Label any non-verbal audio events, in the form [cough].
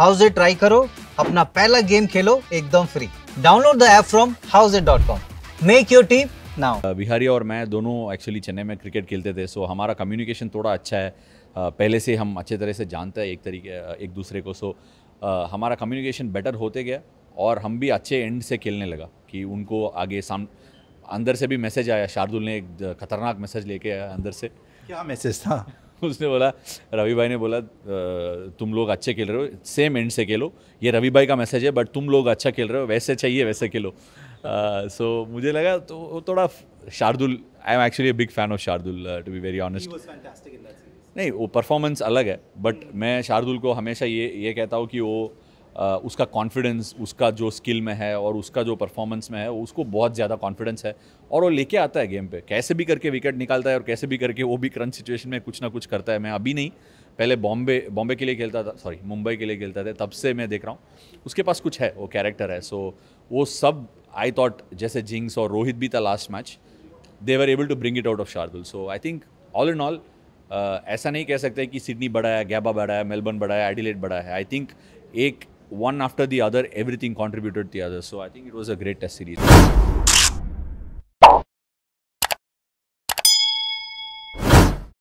ए try करो अपना पहला गेम खेलो एकदम free download the app from A dot com make your team now बिहारी और मैं दोनों एक्चुअली चेन्नई में क्रिकेट खेलते थे सो हमारा कम्युनिकेशन थोड़ा अच्छा है uh, पहले से हम अच्छे तरह से जानते हैं एक तरीके uh, एक दूसरे को सो uh, हमारा कम्युनिकेशन बेटर होते गया और हम भी अच्छे एंड से खेलने लगा कि उनको आगे साम अंदर से भी मैसेज आया शार्दुल ने एक खतरनाक मैसेज लेके आया अंदर से क्या मैसेज था [laughs] उसने बोला रवि भाई ने बोला तुम लोग अच्छे खेल रहे हो सेम एंड से खेलो ये रवि भाई का मैसेज है बट तुम लोग अच्छा खेल रहे हो वैसे चाहिए वैसे खेलो सो uh, so, मुझे लगा तो वो थोड़ा Shardul I am actually big fan of Shardul to be very honest नहीं वो परफॉर्मेंस अलग है बट hmm. मैं शार्दुल को हमेशा ये ये कहता हूँ कि वो उसका कॉन्फिडेंस उसका जो स्किल में है और उसका जो परफॉर्मेंस में है उसको बहुत ज़्यादा कॉन्फिडेंस है और वो लेके आता है गेम पे कैसे भी करके विकेट निकालता है और कैसे भी करके वो भी करंट सिचुएशन में कुछ ना कुछ करता है मैं अभी नहीं पहले बॉम्बे बॉम्बे के लिए खेलता था सॉरी मुंबई के लिए खेलता था तब से मैं देख रहा हूँ उसके पास कुछ है वो कैरेक्टर है सो वो सब आई थॉट जैसे जिंग्स और रोहित भी था last match they were able to bring it out of Shardul so I think all in all ऐसा नहीं कह सकते कि सिडनी बड़ा है गैबा बड़ा है मेलबर्न बड़ा है एडिलेट बड़ा है आई थिंक एक one after the other, everything contributed to the other. So I think it was a great test series.